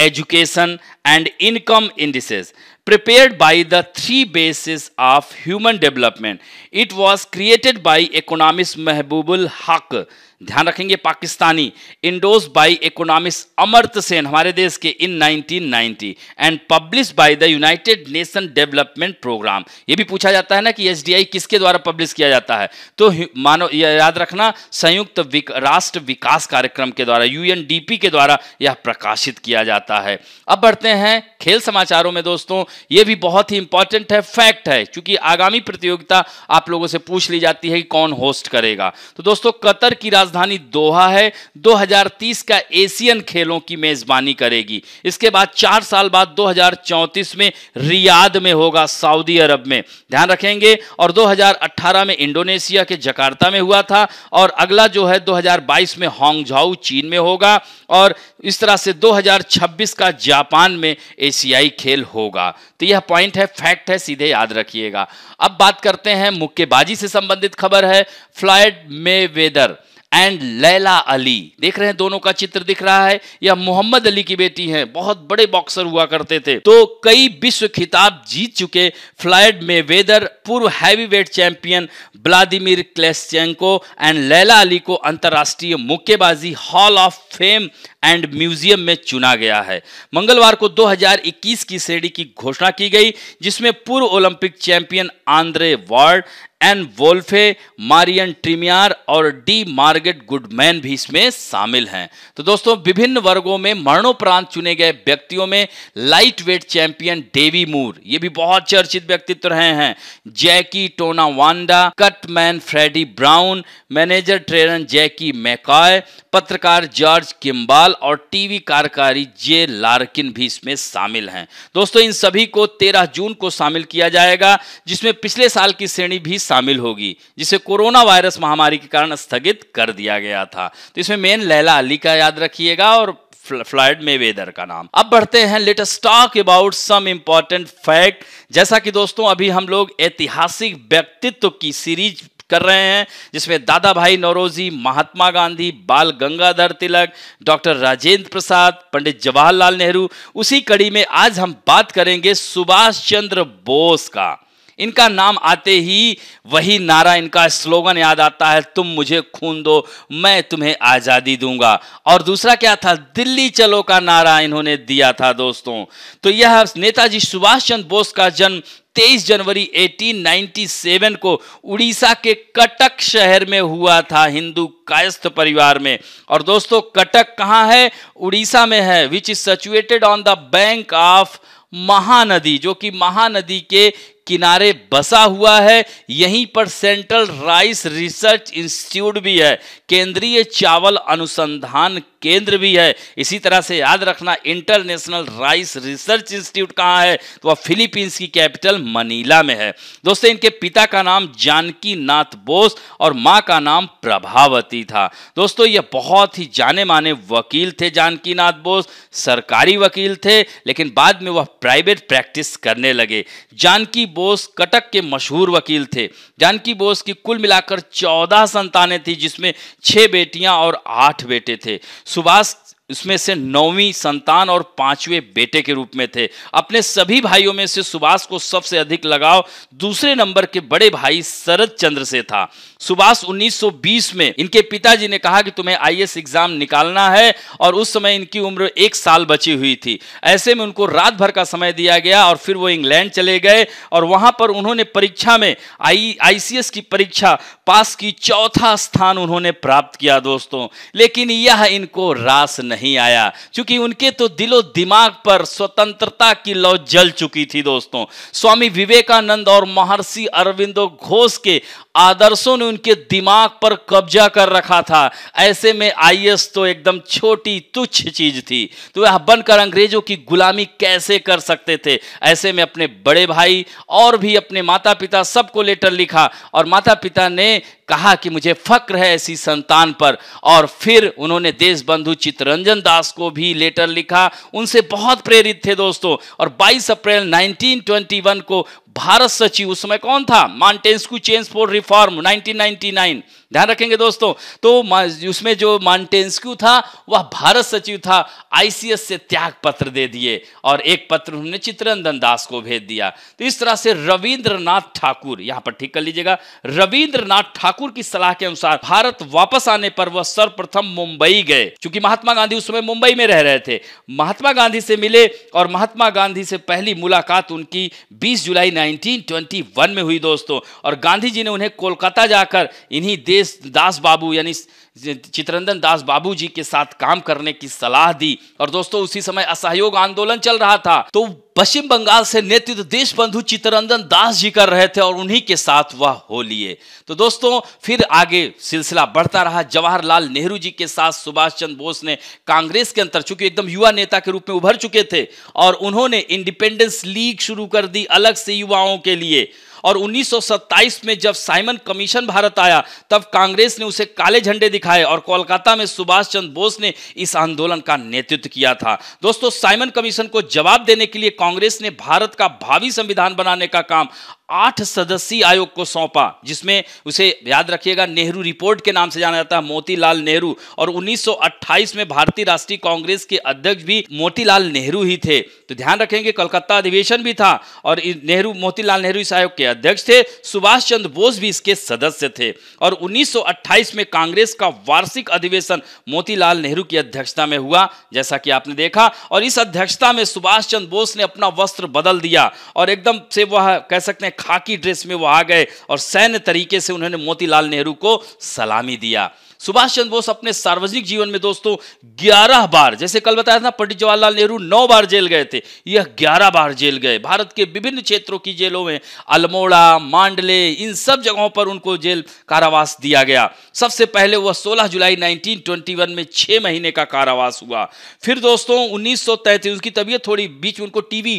education and income indices prepared by the three basis of human development it was created by economist Mahbubul Haq ध्यान रखेंगे पाकिस्तानी इंडोज बाय इकोनॉमिस्ट अमर्त सेन हमारे देश के in 1990 and publish by the United Nation Development Programme ये भी पूछा जाता है ना कि एसडीआई किसके द्वारा पब्लिश किया जाता है तो मानो याद रखना संयुक्त विक, राष्ट्र विकास कार्यक्रम के द्वारा यूएनडीपी के द्वारा यह प्रकाशित किया जाता है अब बढ़ते हैं खेल समाचारों में दोस्तों ये भी बहुत ही इंपॉर्टेंट है फैक्ट है क्योंकि आगामी प्रतियोगिता आप लोगों से पूछ ली जाती है कि कौन होस्ट करेगा तो दोस्तों कतर की राजधानी दोहा है 2030 का एशियन खेलों की मेज़बानी करेगी इसके बाद चार साल बाद 2034 में रियाद में होगा सऊदी अरब में ध्यान रखेंगे और 2018 में इंडोनेशिया के जकार्ता में हुआ था और अगला जो है 2022 में हांगझाऊ चीन में होगा और इस तरह से 2026 का जापान में एशियाई खेल होगा तो यह पॉइंट है फैक्ट है सीधे याद रखिएगा अब बात करते हैं मुक्केबाजी से संबंधित खबर है फ्लाइट में वेदर एंड लैला अली देख रहे हैं दोनों का चित्र दिख रहा है यह मोहम्मद अली की बेटी हैं बहुत बड़े बॉक्सर हुआ करते थे तो कई विश्व खिताब जीत चुके फ्लाइड में वेदर पूर्व heavyweight champion Vladimir Klitschko and Laila Ali को अंतर्राष्ट्रीय मुक्केबाजी hall of fame and museum में चुना गया है मंगलवार को 2021 की श्रेणी की घोषणा की गई जिसमें पूर्व Olympic champion Andre Ward Ann Wolfe Marian Trimiar और डी मार्गेट गुडमैन भी इसमें शामिल हैं तो दोस्तों विभिन्न वर्गों में मरणोपरांत चुने गए व्यक्तियों में light weight champion Davey Moore ये भी बहुत चर्चित व्यक्तित्व रहे हैं Jackie Tonawanda cutman Freddie Brown manager trainer Jackie McCoy पत्रकार जॉर्ज किम्बाल और टीवी कार्यकारी जे लार्किन भी इसमें शामिल हैं दोस्तों इन सभी को तेरह जून को शामिल किया जाएगा जिसमें पिछले साल की श्रेणी भी शामिल होगी जिसे कोरोना वायरस महामारी के कारण स्थगित कर दिया गया था तो इसमें मेन लैला अली का याद रखिएगा और फ्लाइड में वेदर का नाम अब बढ़ते हैं latest talk about some important fact जैसा कि दोस्तों अभी हम लोग ऐतिहासिक व्यक्तित्व की सीरीज कर रहे हैं जिसमें दादा भाई नौरोजी महात्मा गांधी बाल गंगाधर तिलक डॉक्टर राजेंद्र प्रसाद पंडित जवाहरलाल नेहरू उसी कड़ी में आज हम बात करेंगे सुभाष चंद्र बोस का इनका नाम आते ही वही नारा इनका स्लोगन याद आता है तुम मुझे खून दो मैं तुम्हें आज़ादी दूंगा और दूसरा क्या था दिल्ली चलो का नारा इन्होंने दिया था दोस्तों तो यह नेताजी सुभाष चंद्र बोस का जन्म 23 जनवरी 1897 को उड़ीसा के कटक शहर में हुआ था हिंदू कायस्थ परिवार में और दोस्तों कटक कहाँ है उड़ीसा में है which is situated on the bank of Mahanadi जो कि महानदी के किनारे बसा हुआ है यहीं पर सेंट्रल राइस रिसर्च इंस्टीट्यूट भी है केंद्रीय चावल अनुसंधान केंद्र भी है इसी तरह से याद रखना इंटरनेशनल राइस रिसर्च इंस्टीट्यूट कहाँ है तो वह फिलीपींस की कैपिटल मनीला में है दोस्तों इनके पिता का नाम जानकी नाथ बोस और माँ का नाम प्रभावती था दोस्तों यह बहुत ही जाने माने वकील थे जानकी नाथ बोस सरकारी वकील थे लेकिन बाद में वह प्राइवेट प्रैक्टिस करने लगे जानकी बोस कटक के मशहूर वकील थे जानकी बोस की कुल मिलाकर चौदह संतानें थी जिसमें छह बेटियां और आठ बेटे थे सुभाष इसमें से नौवीं संतान और पांचवें बेटे के रूप में थे अपने सभी भाइयों में से सुभाष को सबसे अधिक लगाव दूसरे नंबर के बड़े भाई शरद चंद्र से था सुभाष 1920 में इनके पिताजी ने कहा कि तुम्हें आई एग्जाम निकालना है और उस समय इनकी उम्र एक साल बची हुई थी ऐसे में उनको रात भर का समय दिया गया और फिर वो इंग्लैंड चले गए और वहां पर उन्होंने परीक्षा में आई आईसीएस की परीक्षा पास की चौथा स्थान उन्होंने प्राप्त किया दोस्तों लेकिन यह इनको रास नहीं आया क्योंकि उनके तो दिलो दिमाग पर स्वतंत्रता की लौ जल चुकी थी दोस्तों स्वामी विवेकानंद और महर्षि अरविंदो घोष के आदर्शों ने उनके दिमाग पर कब्जा कर रखा था ऐसे में आईएस तो एकदम छोटी तुच्छ चीज थी तो वह बनकर अंग्रेजों की गुलामी कैसे कर सकते थे ऐसे में अपने बड़े भाई और भी अपने माता पिता सबको लेटर लिखा और माता पिता ने कहा कि मुझे फक्र है ऐसी संतान पर और फिर उन्होंने देश बंधु चित्तरंजन दास को भी लेटर लिखा उनसे बहुत प्रेरित थे दोस्तों और 22 अप्रैल 1921 को भारत सचिव उस समय कौन था माउंटेन्स को चेंज फॉर रिफॉर्म 1999 ध्यान रखेंगे दोस्तों तो उसमें जो मांटेन्स्क्यू था वह भारत सचिव था आईसीएस से त्याग पत्र दे दिए और एक पत्र उन्होंने चित्रंदन दास को भेज दिया तो इस तरह से रविंद्रनाथ ठाकुर यहां पर ठीक कर लीजिएगा रविंद्रनाथ ठाकुर की सलाह के अनुसार भारत वापस आने पर वह सर्वप्रथम मुंबई गए क्योंकि महात्मा गांधी उस समय मुंबई में रह रहे थे महात्मा गांधी से मिले और महात्मा गांधी से पहली मुलाकात उनकी बीस जुलाई नाइनटीन में हुई दोस्तों और गांधी जी ने उन्हें कोलकाता जाकर इन्हीं देश देश दास बाबू यानी चित्रंदन दास बाबू जी के साथ काम करने की सलाह दी और दोस्तों उसी समय असहयोग आंदोलन चल रहा था तो पश्चिम बंगाल से नेतृत्व देश बंधु चित्रंदन दास जी कर रहे थे और उन्हीं के साथ वह हो लिए तो दोस्तों फिर आगे सिलसिला बढ़ता रहा जवाहरलाल नेहरू जी के साथ सुभाष चंद्र बोस ने कांग्रेस के अंतर चूंकि एकदम युवा नेता के रूप में उभर चुके थे और उन्होंने इंडिपेंडेंस लीग शुरू कर दी अलग से युवाओं के लिए और 1927 में जब साइमन कमीशन भारत आया तब कांग्रेस ने उसे काले झंडे दिखाए और कोलकाता में सुभाष चंद्र बोस ने इस आंदोलन का नेतृत्व किया था दोस्तों साइमन कमीशन को जवाब देने के लिए कांग्रेस ने भारत का भावी संविधान बनाने का काम आठ सदस्यीय आयोग को सौंपा जिसमें उसे याद रखिएगा नेहरू रिपोर्ट के नाम से जाना जाता है मोतीलाल नेहरू और 1928 में भारतीय राष्ट्रीय कांग्रेस के अध्यक्ष भी मोतीलाल नेहरू ही थे तो ध्यान रखेंगे कलकत्ता अधिवेशन भी था और नेहरू मोतीलाल नेहरू इस आयोग के अध्यक्ष थे सुभाष चंद्र बोस भी इसके सदस्य थे और उन्नीस में कांग्रेस का वार्षिक अधिवेशन मोतीलाल नेहरू की अध्यक्षता में हुआ जैसा कि आपने देखा और इस अध्यक्षता में सुभाष चंद्र बोस ने अपना वस्त्र बदल दिया और एकदम से वह कह सकते हैं खाकी ड्रेस में वो आ गए और सैन्य तरीके से उन्होंने मोतीलाल नेहरू को सलामी दिया सुभाष चंद्र बोस अपने सार्वजनिक जीवन में दोस्तों 11 बार जैसे कल बताया था पंडित जवाहरलाल नेहरू 9 बार जेल गए थे यह 11 बार जेल गए भारत के विभिन्न क्षेत्रों की जेलों में अल्मोड़ा मांडले इन सब जगहों पर उनको जेल कारावास दिया गया सबसे पहले वह 16 जुलाई 1921 में छह महीने का कारावास हुआ फिर दोस्तों उन्नीस सौ उनकी तबीयत थोड़ी बीच उनको टीवी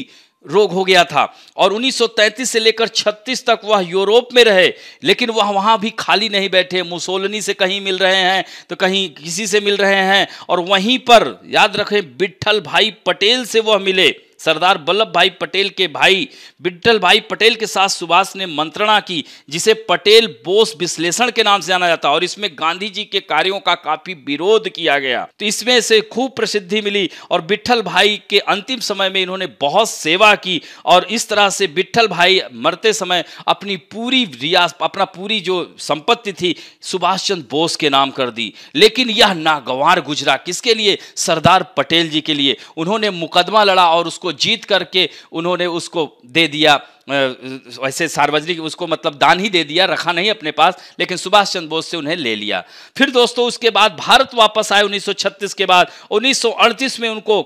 रोग हो गया था और 1933 से लेकर 36 तक वह यूरोप में रहे लेकिन वह वहाँ भी खाली नहीं बैठे मुसोलनी से कहीं मिल रहे हैं तो कहीं किसी से मिल रहे हैं और वहीं पर याद रखें बिट्ठल भाई पटेल से वह मिले सरदार वल्लभ भाई पटेल के भाई विट्ठल भाई पटेल के साथ सुभाष ने मंत्रणा की जिसे पटेल बोस विश्लेषण के नाम से जाना जाता और इसमें गांधी जी के कार्यों का काफी विरोध किया गया तो इसमें से खूब प्रसिद्धि मिली और विट्ठल भाई के अंतिम समय में इन्होंने बहुत सेवा की और इस तरह से विट्ठल भाई मरते समय अपनी पूरी रियास अपना पूरी जो संपत्ति थी सुभाष चंद्र बोस के नाम कर दी लेकिन यह नागवार गुजरा किसके लिए सरदार पटेल जी के लिए उन्होंने मुकदमा लड़ा और उसको उसको जीत करके उन्होंने उसको दे दिया वैसे सार्वजनिक उसको मतलब दान ही दे दिया रखा नहीं अपने पास लेकिन सुभाष चंद्र बोस से उन्हें ले लिया फिर दोस्तों उसके बाद भारत वापस आए 1936 के बाद 1938 में उनको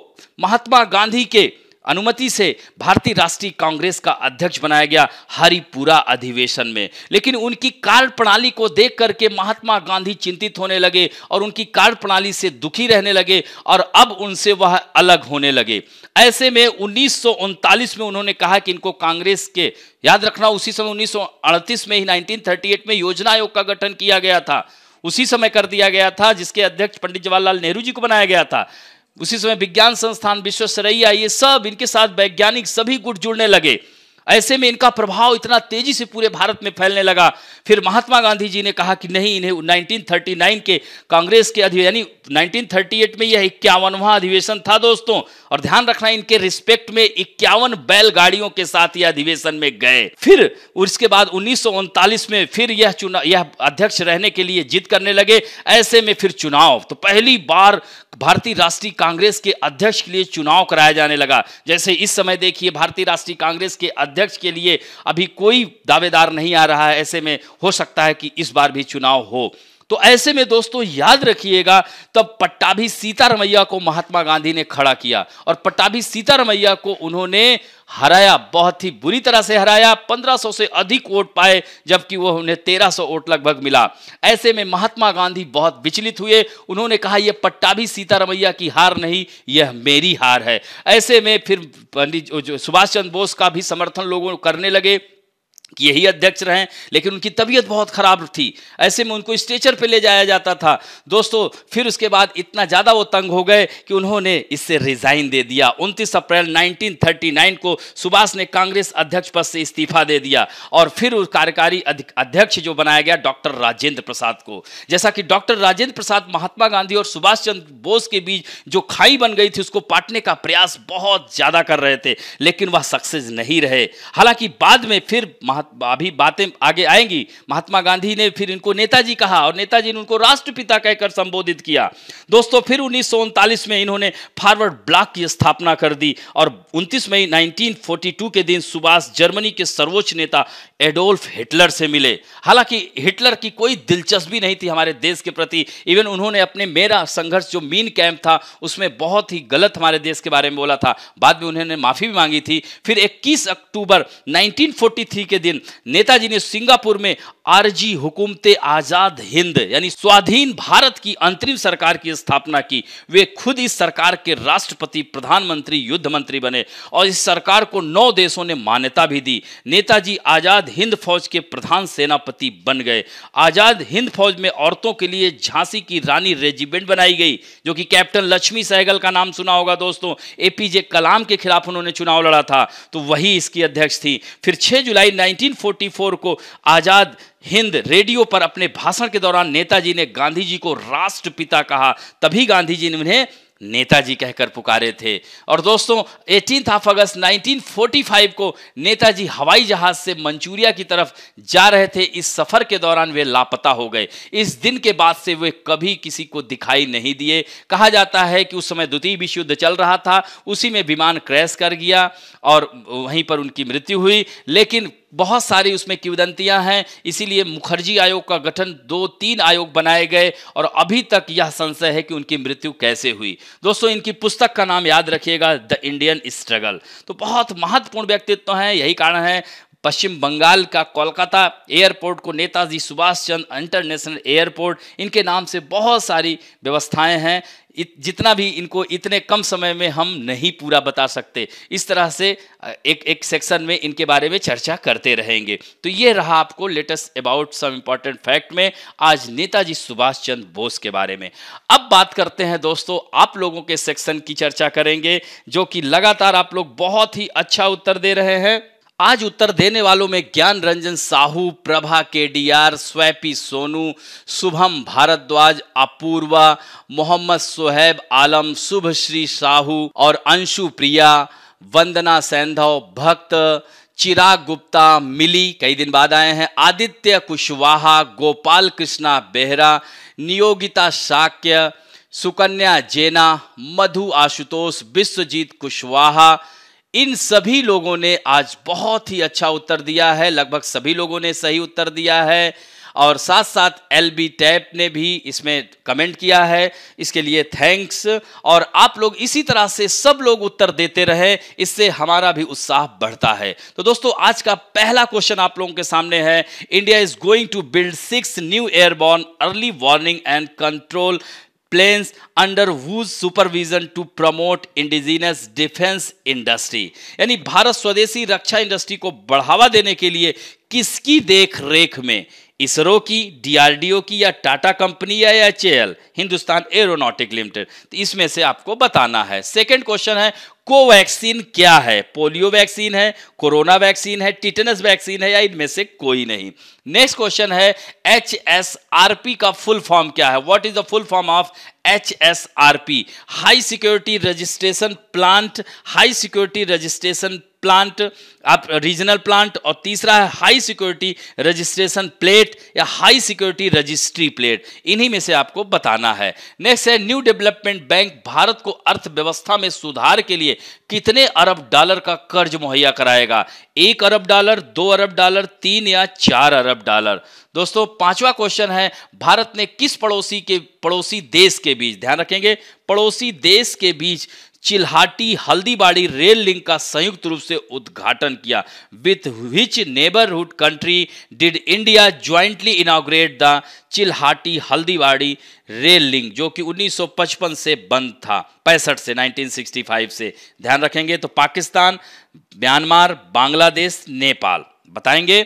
महात्मा गांधी के अनुमति से भारतीय राष्ट्रीय कांग्रेस का अध्यक्ष बनाया गया हरिपुरा अधिवेशन में लेकिन उनकी कार्य प्रणाली को देख करके महात्मा गांधी चिंतित होने लगे और उनकी कार्य प्रणाली से दुखी रहने लगे और अब उनसे वह अलग होने लगे ऐसे में उन्नीस में उन्होंने कहा कि इनको कांग्रेस के याद रखना उसी समय उन्नीस में ही नाइनटीन में योजना आयोग का गठन किया गया था उसी समय कर दिया गया था जिसके अध्यक्ष पंडित जवाहरलाल नेहरू जी को बनाया गया था उसी समय विज्ञान संस्थान विश्वसरैया ये सब इनके साथ वैज्ञानिक सभी गुट जुड़ने लगे ऐसे में इनका प्रभाव इतना तेजी से पूरे भारत में फैलने लगा फिर महात्मा गांधी जी ने कहा कि नहीं इन्हें 1939 के कांग्रेस के अधिवेशन यानी 1938 में यह इक्यावनवा अधिवेशन था दोस्तों और ध्यान रखना इनके रिस्पेक्ट में इक्यावन बैलगाड़ियों के साथ यह अधिवेशन में गए फिर उसके बाद उन्नीस में फिर यह चुनाव यह अध्यक्ष रहने के लिए जिद करने लगे ऐसे में फिर चुनाव तो पहली बार भारतीय राष्ट्रीय कांग्रेस के अध्यक्ष के लिए चुनाव कराया जाने लगा जैसे इस समय देखिए भारतीय राष्ट्रीय कांग्रेस के अध्यक्ष अध्यक्ष के लिए अभी कोई दावेदार नहीं आ रहा है ऐसे में हो सकता है कि इस बार भी चुनाव हो तो ऐसे में दोस्तों याद रखिएगा तब पट्टाभी सीतारमैया को महात्मा गांधी ने खड़ा किया और पट्टाभी सीतारमैया को उन्होंने हराया बहुत ही बुरी तरह से हराया 1500 से अधिक वोट पाए जबकि वो उन्हें 1300 वोट लगभग मिला ऐसे में महात्मा गांधी बहुत विचलित हुए उन्होंने कहा यह पट्टा भी सीतारमैया की हार नहीं यह मेरी हार है ऐसे में फिर पंडित सुभाष चंद्र बोस का भी समर्थन लोगों करने लगे कि यही अध्यक्ष रहे लेकिन उनकी तबीयत बहुत ख़राब थी ऐसे में उनको स्ट्रेचर पे ले जाया जाता था दोस्तों फिर उसके बाद इतना ज़्यादा वो तंग हो गए कि उन्होंने इससे रिज़ाइन दे दिया 29 अप्रैल 1939 को सुभाष ने कांग्रेस अध्यक्ष पद से इस्तीफा दे दिया और फिर उस कार्यकारी अध्यक्ष जो बनाया गया डॉक्टर राजेंद्र प्रसाद को जैसा कि डॉक्टर राजेंद्र प्रसाद महात्मा गांधी और सुभाष चंद्र बोस के बीच जो खाई बन गई थी उसको पाटने का प्रयास बहुत ज़्यादा कर रहे थे लेकिन वह सक्सेस नहीं रहे हालांकि बाद में फिर अभी बातें आगे आएंगी महात्मा गांधी ने फिर इनको नेताजी कहा और नेताजी ने उनको राष्ट्रपिता कहकर संबोधित किया दोस्तों फिर उन्नीस में इन्होंने फॉरवर्ड ब्लॉक की स्थापना कर दी और 29 मई 1942 के दिन सुभाष जर्मनी के सर्वोच्च नेता एडोल्फ हिटलर से मिले हालांकि हिटलर की कोई दिलचस्पी नहीं थी हमारे देश के प्रति इवन उन्होंने अपने मेरा संघर्ष जो मीन कैंप था उसमें बहुत ही गलत हमारे देश के बारे में बोला था बाद में उन्होंने माफ़ी भी मांगी थी फिर 21 अक्टूबर 1943 के दिन नेताजी ने सिंगापुर में आरजी हुकूमते आज़ाद हिंद यानी स्वाधीन भारत की अंतरिम सरकार की स्थापना की वे खुद इस सरकार के राष्ट्रपति प्रधानमंत्री युद्ध मंत्री बने और इस सरकार को नौ देशों ने मान्यता भी दी नेताजी आज़ाद हिंद फौज के प्रधान सेनापति बन गए आज़ाद हिंद फौज में औरतों के लिए झांसी की रानी रेजिमेंट बनाई गई जो कि कैप्टन लक्ष्मी सहगल का नाम सुना होगा दोस्तों एपीजे कलाम के खिलाफ उन्होंने चुनाव लड़ा था तो वही इसकी अध्यक्ष थी फिर छह जुलाई 1944 को आज़ाद हिंद रेडियो पर अपने भाषण के दौरान नेताजी ने गांधी जी को राष्ट्रपिता कहा तभी गांधी जी ने उन्हें नेताजी कहकर पुकारे थे और दोस्तों एटीन ऑफ अगस्त 1945 को नेताजी हवाई जहाज से मंचूरिया की तरफ जा रहे थे इस सफर के दौरान वे लापता हो गए इस दिन के बाद से वे कभी किसी को दिखाई नहीं दिए कहा जाता है कि उस समय द्वितीय विश्व युद्ध चल रहा था उसी में विमान क्रैश कर गया और वहीं पर उनकी मृत्यु हुई लेकिन बहुत सारी उसमें किवदंतियाँ हैं इसीलिए मुखर्जी आयोग का गठन दो तीन आयोग बनाए गए और अभी तक यह संशय है कि उनकी मृत्यु कैसे हुई दोस्तों इनकी पुस्तक का नाम याद रखिएगा द इंडियन स्ट्रगल तो बहुत महत्वपूर्ण व्यक्तित्व हैं यही कारण है पश्चिम बंगाल का कोलकाता एयरपोर्ट को नेताजी सुभाष चंद्र इंटरनेशनल एयरपोर्ट इनके नाम से बहुत सारी व्यवस्थाएं हैं जितना भी इनको इतने कम समय में हम नहीं पूरा बता सकते इस तरह से एक एक सेक्शन में इनके बारे में चर्चा करते रहेंगे तो ये रहा आपको latest about some important fact में आज नेताजी सुभाष चंद्र बोस के बारे में अब बात करते हैं दोस्तों आप लोगों के सेक्शन की चर्चा करेंगे जो कि लगातार आप लोग बहुत ही अच्छा उत्तर दे रहे हैं आज उत्तर देने वालों में ज्ञान Ranjan Sahu Prabha K D R स्वैपी सोनू शुभम भारद्वाज अपूर्वा मोहम्मद सोहेब आलम शुभश्री साहू और अंशु प्रिया वंदना सैंधव भक्त चिराग गुप्ता मिली कई दिन बाद आए हैं आदित्य कुशवाहा गोपाल कृष्णा बेहरा नियोगिता शाक्य सुकन्या जेना मधु आशुतोष विश्वजीत कुशवाहा इन सभी लोगों ने आज बहुत ही अच्छा उत्तर दिया है लगभग सभी लोगों ने सही उत्तर दिया है और साथ साथ एल बी टैप ने भी इसमें कमेंट किया है इसके लिए थैंक्स और आप लोग इसी तरह से सब लोग उत्तर देते रहे इससे हमारा भी उत्साह बढ़ता है तो दोस्तों आज का पहला क्वेश्चन आप लोगों के सामने है India is going to build six new airborne early warning and control planes under whose supervision to promote indigenous defense industry यानी भारत स्वदेशी रक्षा इंडस्ट्री को बढ़ावा देने के लिए किसकी देख रेख में इसरो की डीआरडीओ की या टाटा कंपनी या एच हिंदुस्तान एरोनॉटिक लिमिटेड तो इसमें से आपको बताना है सेकंड क्वेश्चन है कोवैक्सीन क्या है पोलियो वैक्सीन है कोरोना वैक्सीन है टिटनस वैक्सीन है या इनमें से कोई नहीं नेक्स्ट क्वेश्चन है एच एस आर पी का फुल फॉर्म क्या है what is the full form of H S R P high security registration plant high security registration plant आप रीजनल प्लांट और तीसरा है हाई सिक्योरिटी रजिस्ट्रेशन प्लेट या high security registry plate इन्हीं में से आपको बताना है नेक्स्ट है न्यू डेवलपमेंट बैंक भारत को अर्थव्यवस्था में सुधार के लिए कितने अरब डॉलर का कर्ज मुहैया कराएगा एक अरब डॉलर दो अरब डॉलर तीन या चार अरब डॉलर दोस्तों पांचवा क्वेश्चन है भारत ने किस पड़ोसी के पड़ोसी देश के बीच ध्यान रखेंगे पड़ोसी देश के बीच चिल्हाटी हल्दीबाड़ी रेल लिंक का संयुक्त रूप से उद्घाटन किया with which neighbourhood country did India jointly inaugurate the Chilahati Haldibari rail link जो कि 1955 से बंद था पैंसठ से 1965 से ध्यान रखेंगे तो पाकिस्तान म्यांमार बांग्लादेश नेपाल बताएंगे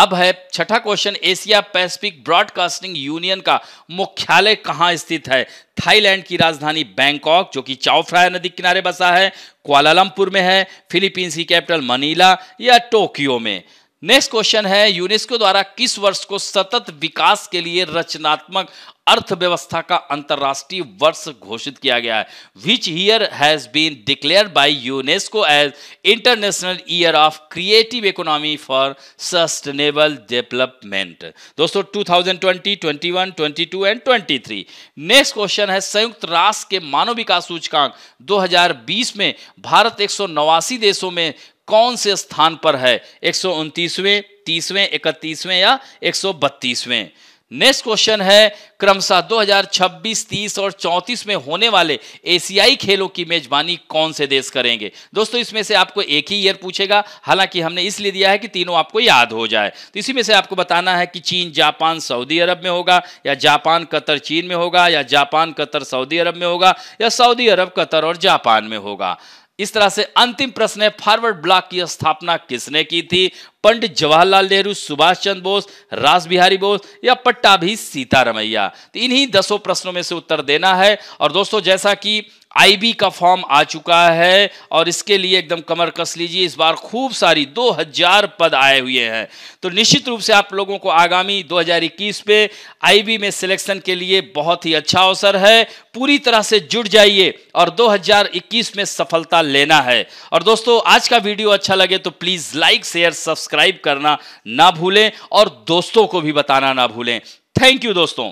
अब है छठा question Asia Pacific Broadcasting Union का मुख्यालय कहां स्थित है थाईलैंड की राजधानी बैंकॉक जो कि चाओफ्राया नदी किनारे बसा है क्वालालंपुर में है फिलीपींस की कैपिटल मनीला या टोक्यो में नेक्स्ट क्वेश्चन है यूनेस्को द्वारा किस वर्ष को सतत विकास के लिए रचनात्मक अर्थव्यवस्था का अंतर्राष्ट्रीय वर्ष घोषित किया गया है which year has been declare by UNESCO as International Year of Creative Economy for Sustainable Development दोस्तों 2020, 21, 22 एंड 23 नेक्स्ट क्वेश्चन है संयुक्त राष्ट्र के मानव विकास सूचकांक 2020 में भारत एक देशों में कौन से स्थान पर है एक सौ उनतीसवें तीसवें इकतीसवें या एक सौ नेक्स्ट क्वेश्चन है क्रमशः 2026, 30 और 34 में होने वाले एशियाई खेलों की मेजबानी कौन से देश करेंगे दोस्तों इसमें से आपको एक ही ईयर पूछेगा हालांकि हमने इसलिए दिया है कि तीनों आपको याद हो जाए तो इसी में से आपको बताना है कि चीन जापान सऊदी अरब में होगा या जापान कतर चीन में होगा या जापान कतर सऊदी अरब में होगा या सऊदी अरब कतर और जापान में होगा इस तरह से अंतिम प्रश्न है फॉरवर्ड ब्लॉक की स्थापना किसने की थी पंडित जवाहरलाल नेहरू सुभाष चंद्र बोस राजबिहारी बिहारी बोस या पट्टा भी सीतारमैया तो इन्हीं दसों प्रश्नों में से उत्तर देना है और दोस्तों जैसा कि आईबी का फॉर्म आ चुका है और इसके लिए एकदम कमर कस लीजिए इस बार खूब सारी 2000 पद आए हुए हैं तो निश्चित रूप से आप लोगों को आगामी 2021 पे आईबी में सिलेक्शन के लिए बहुत ही अच्छा अवसर है पूरी तरह से जुड़ जाइए और 2021 में सफलता लेना है और दोस्तों आज का वीडियो अच्छा लगे तो प्लीज़ लाइक शेयर सब्सक्राइब करना ना भूलें और दोस्तों को भी बताना ना भूलें थैंक यू दोस्तों